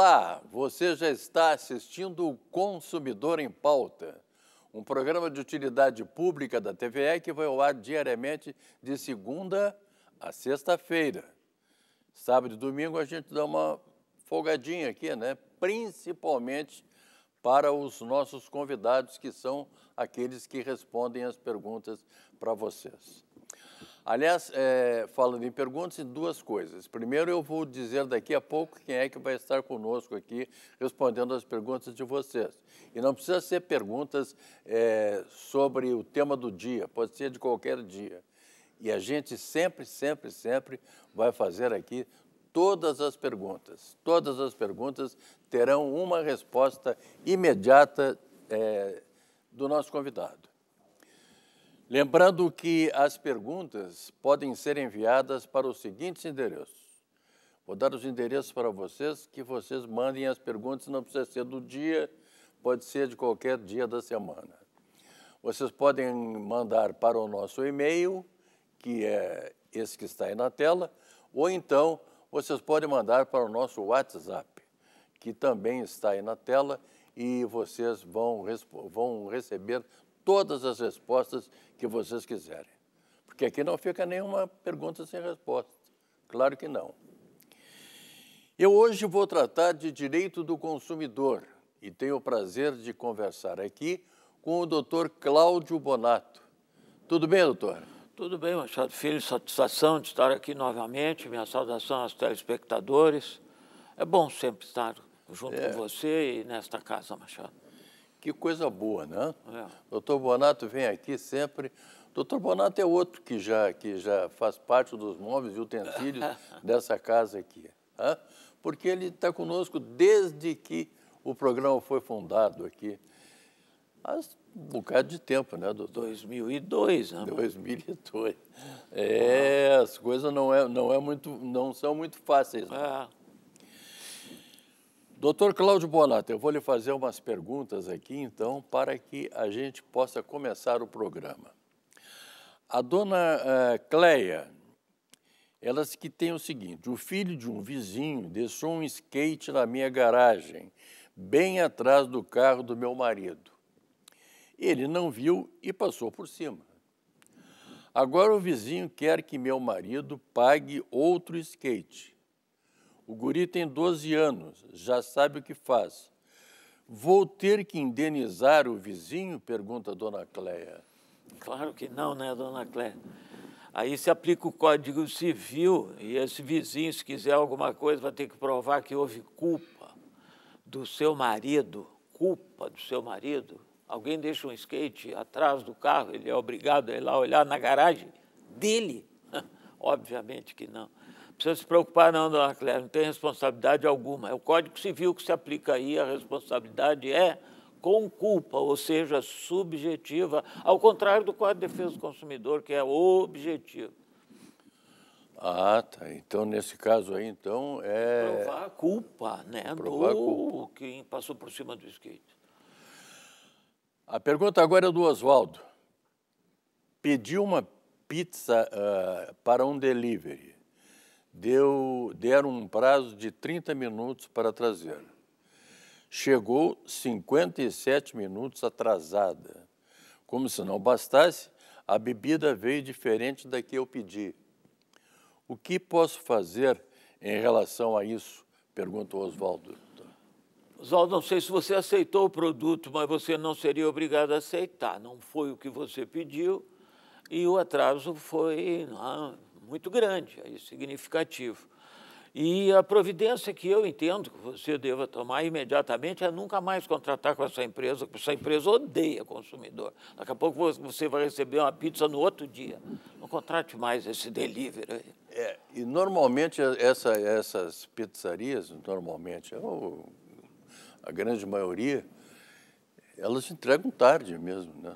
Olá, você já está assistindo o Consumidor em Pauta, um programa de utilidade pública da TVE que vai ao ar diariamente de segunda a sexta-feira. Sábado e domingo a gente dá uma folgadinha aqui, né? Principalmente para os nossos convidados, que são aqueles que respondem as perguntas para vocês. Aliás, é, falando em perguntas, duas coisas. Primeiro, eu vou dizer daqui a pouco quem é que vai estar conosco aqui respondendo as perguntas de vocês. E não precisa ser perguntas é, sobre o tema do dia, pode ser de qualquer dia. E a gente sempre, sempre, sempre vai fazer aqui todas as perguntas. Todas as perguntas terão uma resposta imediata é, do nosso convidado. Lembrando que as perguntas podem ser enviadas para os seguintes endereços. Vou dar os endereços para vocês, que vocês mandem as perguntas, não precisa ser do dia, pode ser de qualquer dia da semana. Vocês podem mandar para o nosso e-mail, que é esse que está aí na tela, ou então vocês podem mandar para o nosso WhatsApp, que também está aí na tela, e vocês vão, vão receber todas as respostas que vocês quiserem. Porque aqui não fica nenhuma pergunta sem resposta. Claro que não. Eu hoje vou tratar de direito do consumidor e tenho o prazer de conversar aqui com o doutor Cláudio Bonato. Tudo bem, doutor? Tudo bem, Machado Filho. Satisfação de estar aqui novamente. Minha saudação aos telespectadores. É bom sempre estar junto é. com você e nesta casa, Machado. Que coisa boa, né? É. Doutor Bonato vem aqui sempre. Doutor Bonato é outro que já, que já faz parte dos móveis e utensílios dessa casa aqui. Né? Porque ele está conosco desde que o programa foi fundado aqui. Há um bocado de tempo, né, doutor? 2002, né? 2002. É, as coisas não, é, não, é muito, não são muito fáceis. Né? É. Doutor Cláudio Bonato, eu vou lhe fazer umas perguntas aqui, então, para que a gente possa começar o programa. A dona uh, eh, Cleia, ela que tem o seguinte: o filho de um vizinho deixou um skate na minha garagem, bem atrás do carro do meu marido. Ele não viu e passou por cima. Agora o vizinho quer que meu marido pague outro skate. O guri tem 12 anos, já sabe o que faz. Vou ter que indenizar o vizinho? Pergunta a dona Cléia. Claro que não, né, dona Cléia. Aí se aplica o Código Civil e esse vizinho, se quiser alguma coisa, vai ter que provar que houve culpa do seu marido, culpa do seu marido. Alguém deixa um skate atrás do carro, ele é obrigado a ir lá olhar na garagem dele? Obviamente que não precisa se preocupar, não, dona Clélia, não tem responsabilidade alguma. É o Código Civil que se aplica aí, a responsabilidade é com culpa, ou seja, subjetiva, ao contrário do Código de Defesa do Consumidor, que é objetivo. Ah, tá. Então, nesse caso aí, então, é... Provar a culpa, né, Provar do culpa. quem passou por cima do skate. A pergunta agora é do Oswaldo. Pediu uma pizza uh, para um delivery deu, deram um prazo de 30 minutos para trazer. Chegou 57 minutos atrasada. Como se não bastasse, a bebida veio diferente da que eu pedi. O que posso fazer em relação a isso? Perguntou Oswaldo. Oswaldo, não sei se você aceitou o produto, mas você não seria obrigado a aceitar. Não foi o que você pediu e o atraso foi. Não muito grande, aí significativo. E a providência que eu entendo que você deva tomar imediatamente é nunca mais contratar com essa empresa, porque essa empresa odeia consumidor. Daqui a pouco você vai receber uma pizza no outro dia. Não contrate mais esse delivery. É, e normalmente é, essa, essas pizzarias, normalmente, é a grande maioria, elas entregam tarde mesmo, né?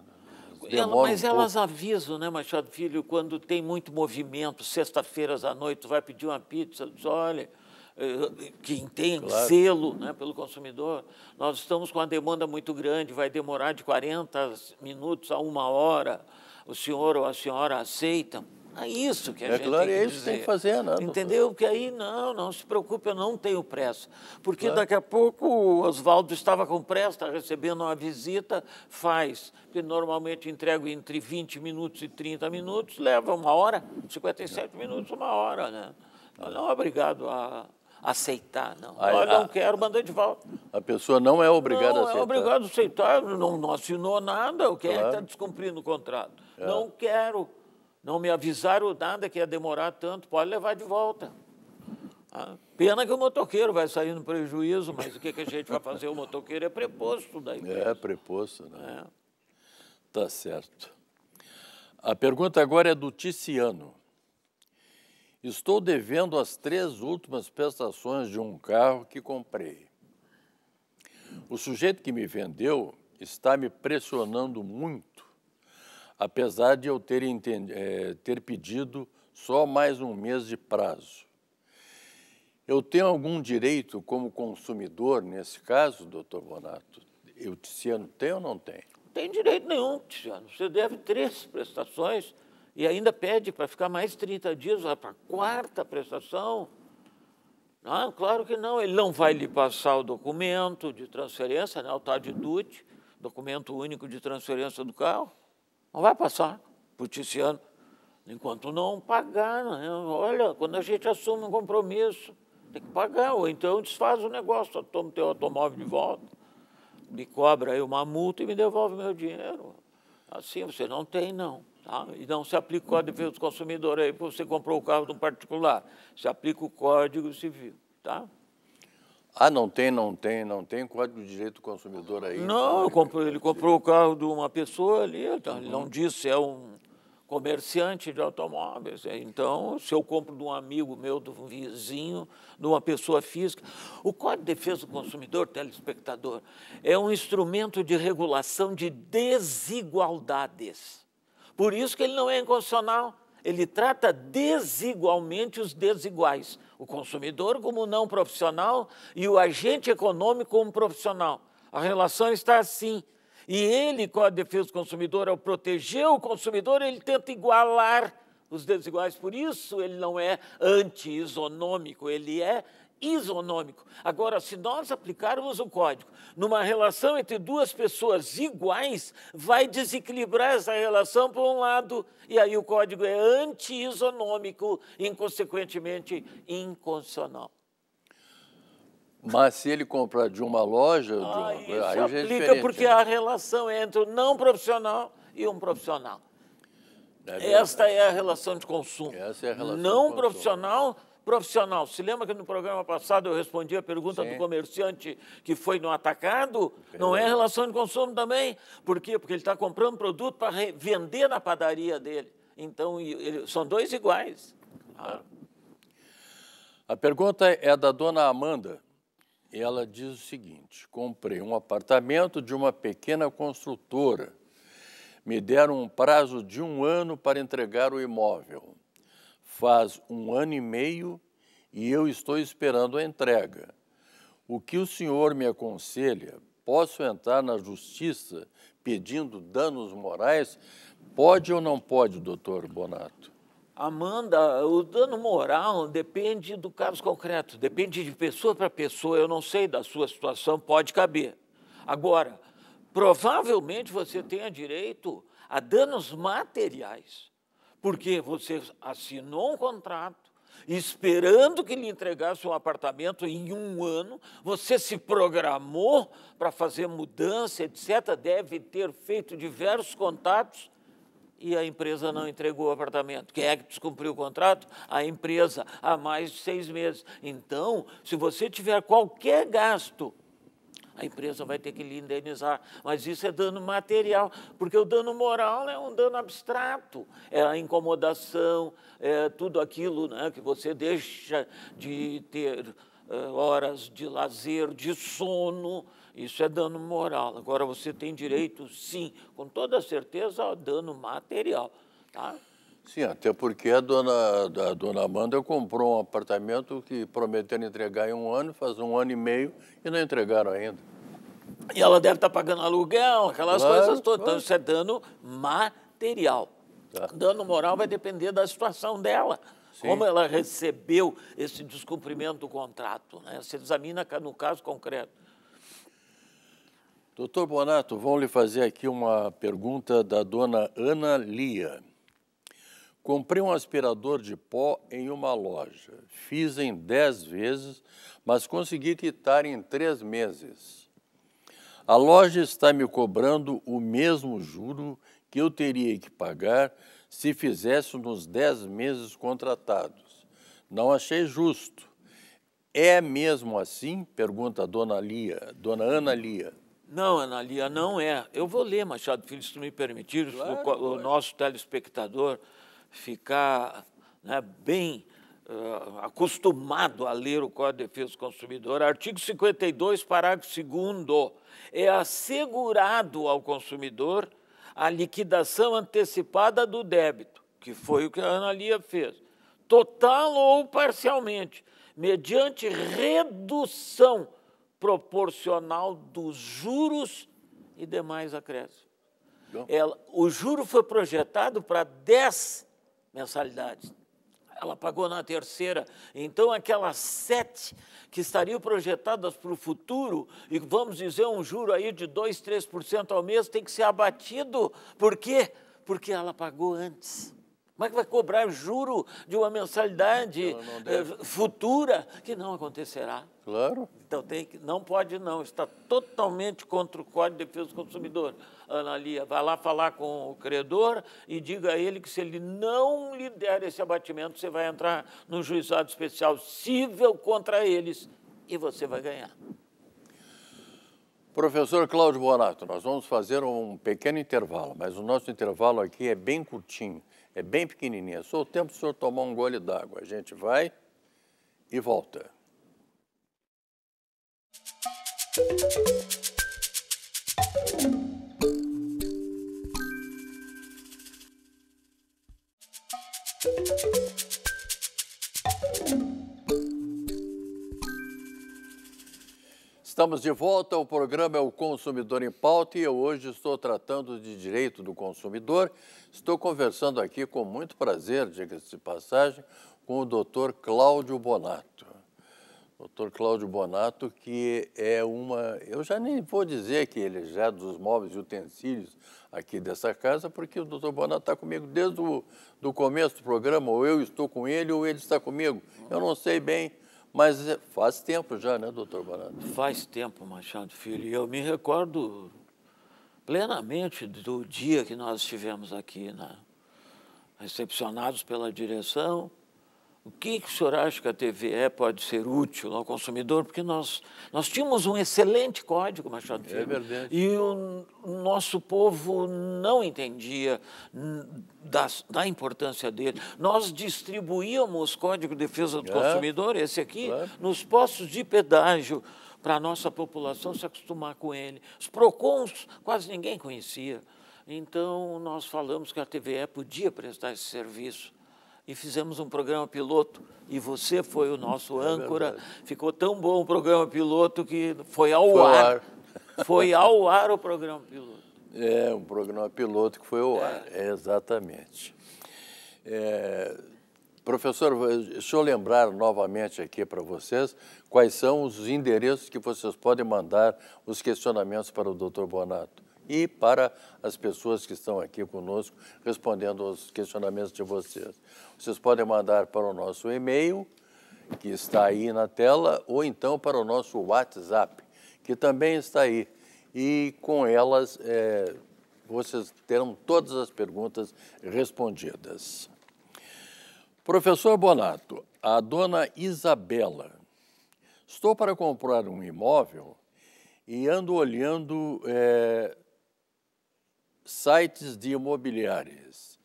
ela, mas um elas pouco. avisam, né, Machado Filho, quando tem muito movimento, sexta-feiras à noite, vai pedir uma pizza, diz, olha, eh, quem tem claro. selo né, pelo consumidor, nós estamos com uma demanda muito grande, vai demorar de 40 minutos a uma hora, o senhor ou a senhora aceitam? É isso que a é gente claro, tem que É isso que tem que fazer, né? Entendeu? Porque aí, não, não se preocupe, eu não tenho pressa. Porque claro. Tá. daqui a pouco o Oswaldo estava com pressa, está recebendo uma visita, faz. Porque normalmente entrego entre 20 minutos e 30 minutos, leva uma hora, 57 minutos, uma hora, né? Eu não é obrigado a aceitar, não. Olha, não quero, mandar de volta. A pessoa não é obrigada não, a aceitar. Não, é obrigado a aceitar, não, não assinou nada, o que é, tá claro. está descumprindo o contrato. É. Não quero. Não me avisaram nada que ia demorar tanto, pode levar de volta. Ah, pena que o motoqueiro vai sair no prejuízo, mas o que, que a gente vai fazer? O motoqueiro é preposto da empresa. É, preposto, né? É. Tá certo. A pergunta agora é do Ticiano. Estou devendo as três últimas prestações de um carro que comprei. O sujeito que me vendeu está me pressionando muito apesar de eu ter, é, ter pedido só mais um mês de prazo. Eu tenho algum direito como consumidor, nesse caso, doutor Bonato? Eu, Tiziano, tem ou não tem? Não tem direito nenhum, Tiziano. Você deve três prestações e ainda pede para ficar mais 30 dias para a quarta prestação. Não, ah, claro que não. Ele não vai lhe passar o documento de transferência, né, o TAD DUT, documento único de transferência do carro. Não vai passar para o Tiziano, enquanto não pagar. Né? Olha, quando a gente assume um compromisso, tem que pagar, ou então desfaz o negócio, toma o teu automóvel de volta, me cobra aí uma multa e me devolve meu dinheiro. Assim, você não tem, não. Tá? E não se aplica o Código de do Consumidor aí, porque você comprou o carro de um particular. Se aplica o Código Civil. Tá? Ah, não tem, não tem, não tem código de direito do consumidor aí? Não, então, né? comprou, ele comprou o carro de uma pessoa ali, então, uhum. ele não uhum. disse, é um comerciante de automóveis. É, então, se eu compro de um amigo meu, de um vizinho, de uma pessoa física. O Código de Defesa do Consumidor, telespectador, é um instrumento de regulação de desigualdades. Por isso que ele não é inconstitucional ele trata desigualmente os desiguais, o consumidor como não profissional e o agente econômico como profissional. A relação está assim. E ele, com a defesa do consumidor, ao proteger o consumidor, ele tenta igualar os desiguais. Por isso, ele não é anti-isonômico, ele é isonômico. Agora, se nós aplicarmos o código numa relação entre duas pessoas iguais, vai desequilibrar essa relação por um lado, e aí o código é anti-isonômico inconsequentemente inconstitucional. Mas se ele comprar de uma loja, ah, de uma... Ah, aí é aplica é porque né? a relação é entre o não profissional e um profissional. Esta é a relação de consumo. Essa é a relação não profissional profissional. Se lembra que no programa passado eu respondi a pergunta Sim. do comerciante que foi no atacado? Não é relação de consumo também. Por quê? Porque ele está comprando produto para vender na padaria dele. Então, ele, são dois iguais. Ah. A pergunta é da dona Amanda. Ela diz o seguinte: comprei um apartamento de uma pequena construtora. Me deram um prazo de um ano para entregar o imóvel. Faz um ano e meio e eu estou esperando a entrega. O que o senhor me aconselha? Posso entrar na justiça pedindo danos morais? Pode ou não pode, doutor Bonato? Amanda, o dano moral depende do caso concreto, depende de pessoa para pessoa. Eu não sei da sua situação, pode caber. Agora, provavelmente você tenha direito a danos materiais, porque você assinou um contrato esperando que lhe entregasse um apartamento em um ano, você se programou para fazer mudança, etc., deve ter feito diversos contatos e a empresa não entregou o apartamento. Quem é que descumpriu o contrato? A empresa, há mais de seis meses. Então, se você tiver qualquer gasto a empresa vai ter que lhe indenizar. Mas isso é dano material, porque o dano moral é um dano abstrato, é a incomodação, é tudo aquilo né, que você deixa de ter é, horas de lazer, de sono. Isso é dano moral. Agora você tem direito, sim, com toda certeza, ao dano material. Tá? Sim, até porque a dona, a dona Amanda comprou um apartamento que prometeram entregar em um ano, faz um ano e meio, e não entregaram ainda. E ela deve estar tá pagando aluguel, aquelas claro, coisas todas. Então, isso é dano material. Tá. Dano moral vai depender da situação dela. Sim. Como ela recebeu esse descumprimento do contrato. Né? Você examina no caso concreto. Doutor Bonato, vão lhe fazer aqui uma pergunta da dona Ana Lia. Comprei um aspirador de pó em uma loja. Fiz em dez vezes, mas consegui quitar em três meses. A loja está me cobrando o mesmo juro que eu teria que pagar se fizesse nos dez meses contratados. Não achei justo. É mesmo assim? Pergunta a dona Lia, dona Ana Lia. Não, Lia não é. Eu vou ler, Machado Filho, se tu me permitir, claro, o, o nosso telespectador ficar né, bem uh, acostumado a ler o Código de Defesa do Consumidor. Artigo 52, parágrafo 2 é assegurado ao consumidor a liquidação antecipada do débito, que foi o que a Ana Lia fez, total ou parcialmente, mediante redução proporcional dos juros e demais acréscimos. Ela, o juro foi projetado para 10 mensalidades. Ela pagou na terceira. Então, aquelas sete que estariam projetadas para o futuro, e vamos dizer um juro aí de 2, 3% ao mês, tem que ser abatido. Por quê? Porque ela pagou antes. Como é que vai cobrar juro de uma mensalidade eh, futura que não acontecerá? Claro. Então tem que, não pode não, está totalmente contra o Código de Defesa do Consumidor. Ana Lia, vá lá falar com o credor e diga a ele que se ele não lhe der esse abatimento, você vai entrar no juizado especial civil contra eles e você vai ganhar. Professor Cláudio Bonato, nós vamos fazer um pequeno intervalo, mas o nosso intervalo aqui é bem curtinho. É bem pequenininha. Só o tempo do senhor tomar um gole d'água. A gente vai e volta. Estamos de volta, o programa é o Consumidor em Pauta e eu hoje estou tratando de direito do consumidor. Estou conversando aqui com muito prazer, diga-se de passagem, com o doutor Cláudio Bonato. Doutor Cláudio Bonato, que é uma. Eu já nem vou dizer que ele já é dos móveis e utensílios aqui dessa casa, porque o doutor Bonato está comigo desde o do começo do programa, ou eu estou com ele, ou ele está comigo. Eu não sei bem mas é, faz tempo já, né, doutor Barato? Faz tempo, Machado Filho. E eu me recordo plenamente do dia que nós estivemos aqui, né? recepcionados pela direção, o que, que o senhor acha que a TVE é? pode ser útil ao consumidor? Porque nós, nós tínhamos um excelente código, Machado é Filho. É verdade. E o, nosso povo não entendia da, da importância dele. Nós distribuíamos Código de Defesa do é, Consumidor, esse aqui, é. nos postos de pedágio para a nossa população se acostumar com ele. Os PROCONs quase ninguém conhecia. Então, nós falamos que a TVE podia prestar esse serviço e fizemos um programa piloto e você foi o nosso é âncora. Ficou tão bom o programa piloto que foi ao foi ar. ar. Foi ao ar o programa piloto. É, um programa piloto que foi ao é. ar, é, é exatamente. É, professor, deixa eu lembrar novamente aqui para vocês quais são os endereços que vocês podem mandar os questionamentos para o doutor Bonato e para as pessoas que estão aqui conosco respondendo aos questionamentos de vocês. Vocês podem mandar para o nosso e-mail, que está aí na tela, ou então para o nosso WhatsApp, que também está aí. E com elas é, vocês terão todas as perguntas respondidas. Professor Bonato, a dona Isabela, estou para comprar um imóvel e ando olhando é, sites de imobiliárias.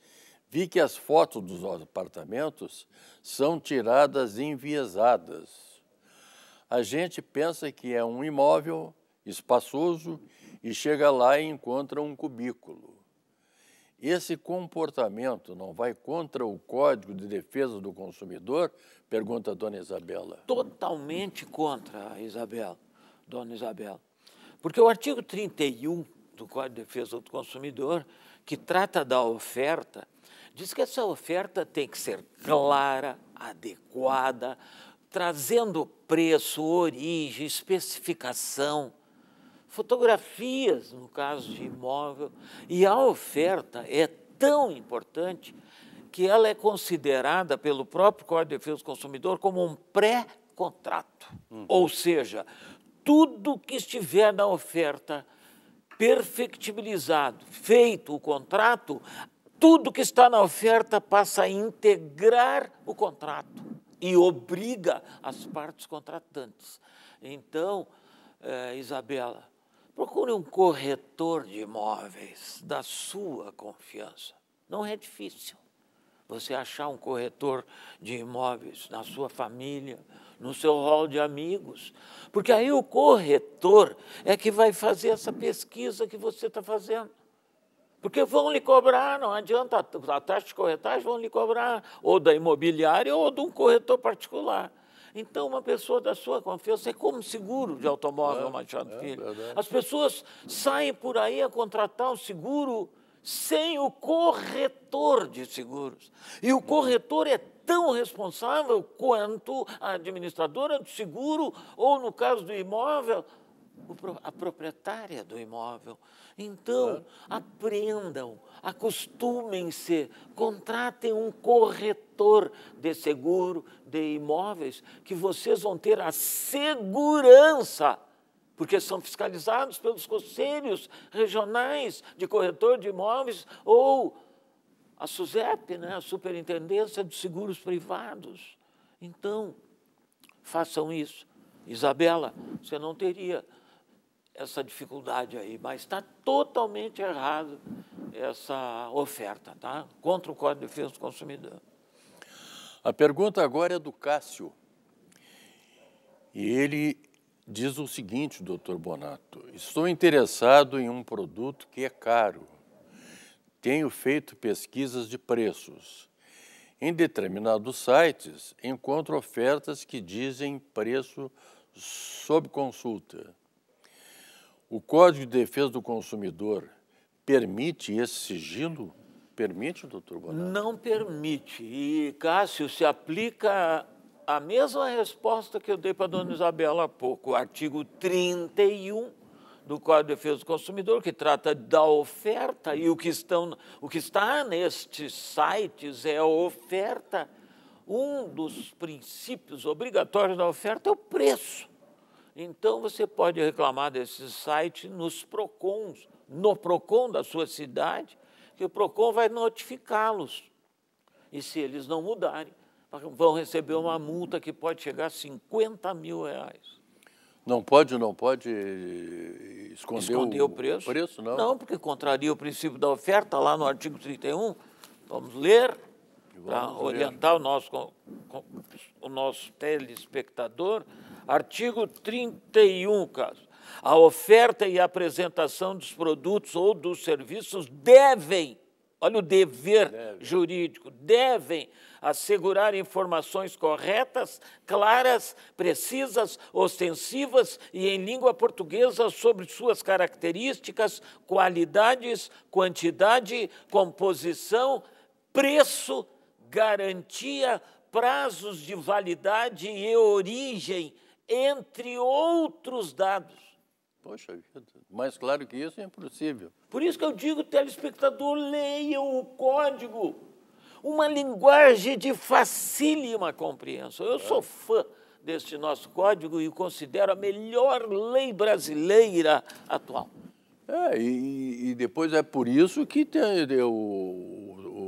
Vi que as fotos dos apartamentos são tiradas enviesadas. A gente pensa que é um imóvel espaçoso e chega lá e encontra um cubículo. Esse comportamento não vai contra o Código de Defesa do Consumidor? Pergunta a dona Isabela. Totalmente contra, Isabela, dona Isabela. Porque o artigo 31 do Código de Defesa do Consumidor, que trata da oferta, diz que essa oferta tem que ser clara, adequada, trazendo preço, origem, especificação, fotografias, no caso de imóvel. E a oferta é tão importante que ela é considerada pelo próprio Código de Defesa do Consumidor como um pré-contrato. Uhum. Ou seja, tudo que estiver na oferta perfectibilizado, feito o contrato, tudo que está na oferta passa a integrar o contrato e obriga as partes contratantes. Então, eh, Isabela, procure um corretor de imóveis da sua confiança. Não é difícil você achar um corretor de imóveis na sua família, no seu rol de amigos. Porque aí o corretor é que vai fazer essa pesquisa que você está fazendo. Porque vão lhe cobrar, não adianta, a taxa de corretagem vão lhe cobrar, ou da imobiliária ou de um corretor particular. Então, uma pessoa da sua confiança é como seguro de automóvel, é, Machado é, Filho. É As pessoas saem por aí a contratar um seguro sem o corretor de seguros. E o corretor é tão responsável quanto a administradora do seguro ou, no caso do imóvel, a proprietária do imóvel. Então, aprendam, acostumem-se, contratem um corretor de seguro de imóveis, que vocês vão ter a segurança, porque são fiscalizados pelos conselhos regionais de corretor de imóveis ou a SUSEP, né, a Superintendência dos Seguros Privados. Então, façam isso. Isabela, você não teria essa dificuldade aí, mas está totalmente errado essa oferta, tá? Contra o Código de Defesa do Consumidor. A pergunta agora é do Cássio. E ele diz o seguinte, doutor Bonato: estou interessado em um produto que é caro tenho feito pesquisas de preços. Em determinados sites, encontro ofertas que dizem preço sob consulta. O Código de Defesa do Consumidor permite esse sigilo? Permite, doutor Bonato? Não permite. E, Cássio, se aplica a mesma resposta que eu dei para a dona uhum. Isabela há pouco. O artigo 31 do Código de Defesa do Consumidor, que trata da oferta, e o que, estão, o que está nestes sites é a oferta. Um dos princípios obrigatórios da oferta é o preço. Então você pode reclamar desse site nos PROCONs, no PROCON da sua cidade, que o PROCON vai notificá-los. E se eles não mudarem, vão receber uma multa que pode chegar a 50 mil reais. Não pode, não pode esconder, esconder o, o, preço? o, preço? não. Não, porque contraria o princípio da oferta lá no artigo 31. Vamos ler para orientar o nosso, o nosso telespectador. Artigo 31, caso. A oferta e a apresentação dos produtos ou dos serviços devem, olha o dever Deve. jurídico, devem assegurar informações corretas, claras, precisas, ostensivas e em língua portuguesa sobre suas características, qualidades, quantidade, composição, preço, garantia, prazos de validade e origem, entre outros dados. Poxa vida, mais claro que isso é impossível. Por isso que eu digo, telespectador, leia o código uma linguagem de facílima compreensão. Eu sou fã deste nosso código e considero a melhor lei brasileira atual. É, e, e depois é por isso que tem, o,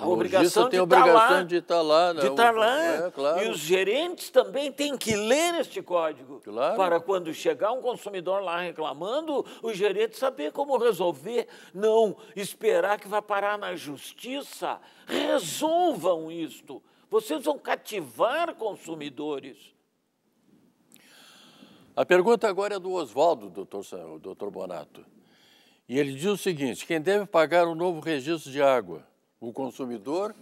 a obrigação de estar tá obrigação lá. De estar tá lá, né? de estar tá lá. É, claro. E os gerentes também têm que ler este código. Claro. Para quando chegar um consumidor lá reclamando, o gerente saber como resolver. Não esperar que vá parar na justiça. Resolvam isto. Vocês vão cativar consumidores. A pergunta agora é do Oswaldo, doutor, doutor Bonato. E ele diz o seguinte: quem deve pagar o novo registro de água? O consumidor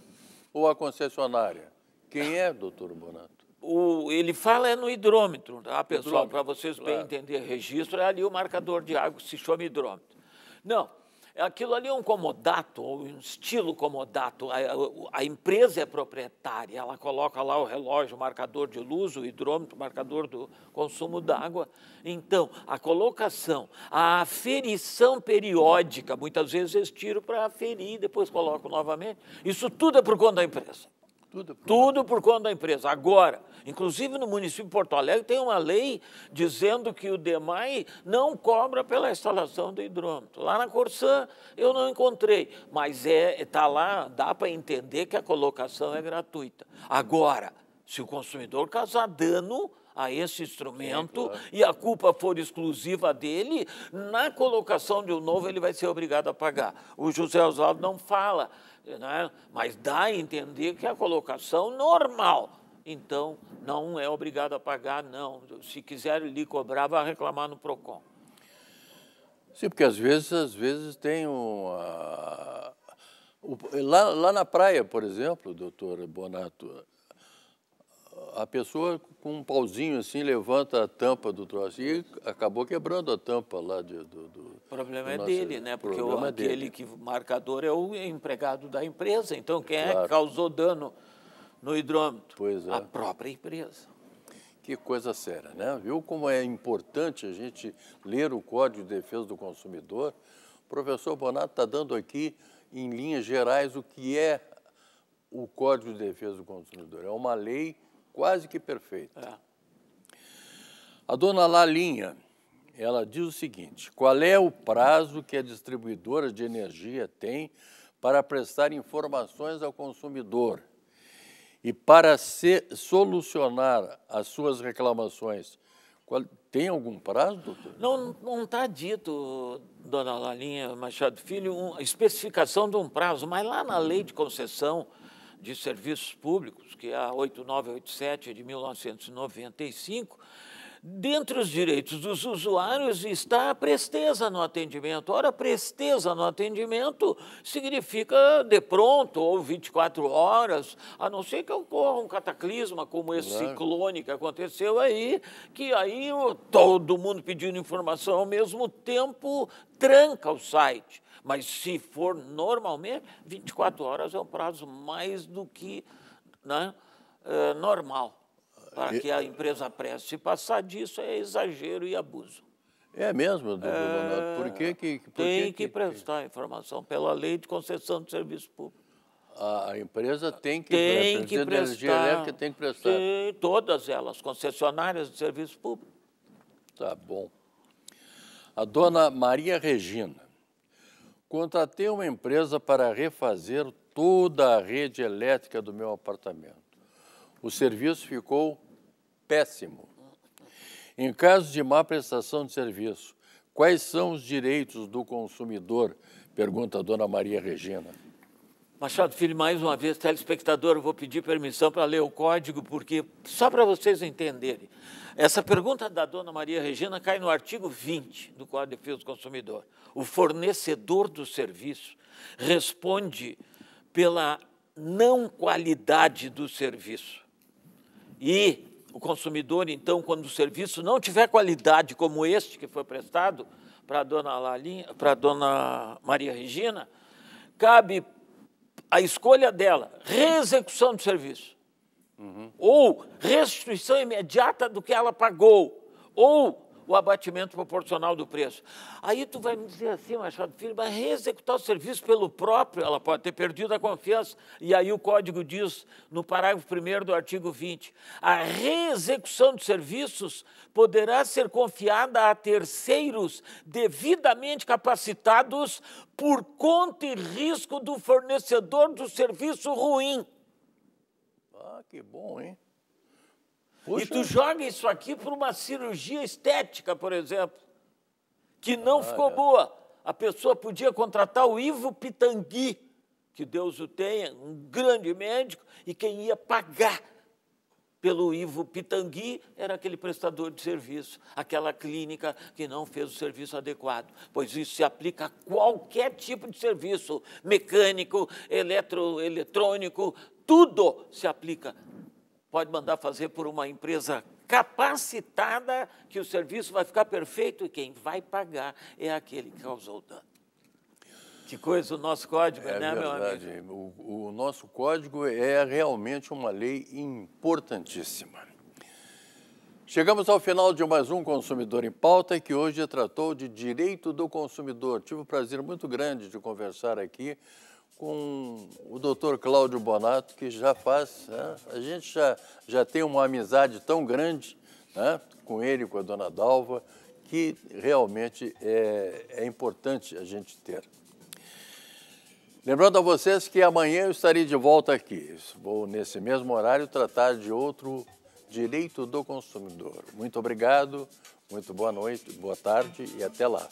ou a concessionária? Quem é, doutor Bonato? O, ele fala é no hidrômetro, tá, pessoal? Para vocês bem claro. É. entender registro, é ali o marcador de água que se chama hidrômetro. Não, Aquilo ali é um comodato, ou um estilo comodato. A, a, empresa é proprietária, ela coloca lá o relógio, o marcador de luz, o hidrômetro, o marcador do consumo d'água. Então, a colocação, a aferição periódica, muitas vezes eles tiram para aferir, depois colocam novamente. Isso tudo é por conta da empresa. Tudo por, Tudo por conta da empresa. Agora, inclusive no município de Porto Alegre, tem uma lei dizendo que o DEMAI não cobra pela instalação do hidrômetro. Lá na Corsã eu não encontrei, mas está é, tá lá, dá para entender que a colocação é gratuita. Agora, se o consumidor causar dano, a esse instrumento é, claro. e a culpa for exclusiva dele, na colocação de um novo ele vai ser obrigado a pagar. O José Oswaldo não fala né? mas dá a entender que é a colocação normal. Então, não é obrigado a pagar, não. Se quiser lhe cobrar, vai reclamar no PROCON. Sim, porque às vezes, às vezes tem uma... Ah, lá, lá na praia, por exemplo, doutor Bonato, a pessoa com um pauzinho assim levanta a tampa do troço e acabou quebrando a tampa lá de, do, do. O problema do é nosso... dele, né? Porque o, é dele que marcador é o empregado da empresa. Então quem claro. é que causou dano no hidrômetro? Pois é. A própria empresa. Que coisa séria, né? Viu como é importante a gente ler o Código de Defesa do Consumidor? O professor Bonato está dando aqui, em linhas gerais, o que é o Código de Defesa do Consumidor. É uma lei quase que perfeito. É. A dona Lalinha, ela diz o seguinte: qual é o prazo que a distribuidora de energia tem para prestar informações ao consumidor e para se, solucionar as suas reclamações? Qual, tem algum prazo, doutor? Não está dito, dona Lalinha Machado Filho, uma especificação de um prazo, mas lá na lei de concessão de Serviços Públicos, que é a 8987 de 1995, dentre os direitos dos usuários está a presteza no atendimento. Ora, presteza no atendimento significa de pronto ou 24 horas, a não ser que ocorra um cataclisma como esse claro. ciclone que aconteceu aí, que aí todo mundo pedindo informação ao mesmo tempo tranca o site. Mas se for normalmente, 24 horas é um prazo mais do que né, eh, normal para que a empresa preste. Se passar disso, é exagero e abuso. É mesmo, eh, doutor é, Por que que... Por tem que, que prestar informação pela lei de concessão de serviço público. A empresa tem que, tem que prestar. Energia elétrica tem que prestar. Tem, todas elas, concessionárias de serviço público. Tá bom. A dona Maria Regina Contratei uma empresa para refazer toda a rede elétrica do meu apartamento. O serviço ficou péssimo. Em caso de má prestação de serviço, quais são os direitos do consumidor? Pergunta a dona Maria Regina. Machado Filho, mais uma vez, telespectador, eu vou pedir permissão para ler o código, porque só para vocês entenderem. Essa pergunta da dona Maria Regina cai no artigo 20 do Código de Defesa do Consumidor. O fornecedor do serviço responde pela não qualidade do serviço. E o consumidor, então, quando o serviço não tiver qualidade como este que foi prestado para a dona, para a dona Maria Regina, cabe a escolha dela, reexecução do serviço, uhum. ou restituição imediata do que ela pagou, ou o abatimento proporcional do preço. Aí tu vai me dizer assim, Machado Filho, mas reexecutar o serviço pelo próprio, ela pode ter perdido a confiança. E aí o código diz, no parágrafo 1 do artigo 20, a reexecução de serviços poderá ser confiada a terceiros devidamente capacitados por conta e risco do fornecedor do serviço ruim. Ah, que bom, hein? Poxa. E tu joga isso aqui para uma cirurgia estética, por exemplo, que não ah, ficou é. boa. A pessoa podia contratar o Ivo Pitangui, que Deus o tenha, um grande médico, e quem ia pagar pelo Ivo Pitangui era aquele prestador de serviço, aquela clínica que não fez o serviço adequado, pois isso se aplica a qualquer tipo de serviço, mecânico, eletro, eletrônico, tudo se aplica pode mandar fazer por uma empresa capacitada, que o serviço vai ficar perfeito e quem vai pagar é aquele que causou o dano. Que coisa o nosso código, é né, verdade. meu amigo? O, o nosso código é realmente uma lei importantíssima. Chegamos ao final de mais um Consumidor em Pauta, que hoje tratou de direito do consumidor. Tive um prazer muito grande de conversar aqui com o doutor Cláudio Bonato, que já faz. Né? A gente já, já tem uma amizade tão grande né? com ele, com a dona Dalva, que realmente é, é importante a gente ter. Lembrando a vocês que amanhã eu estarei de volta aqui. Vou, nesse mesmo horário, tratar de outro direito do consumidor. Muito obrigado, muito boa noite, boa tarde e até lá.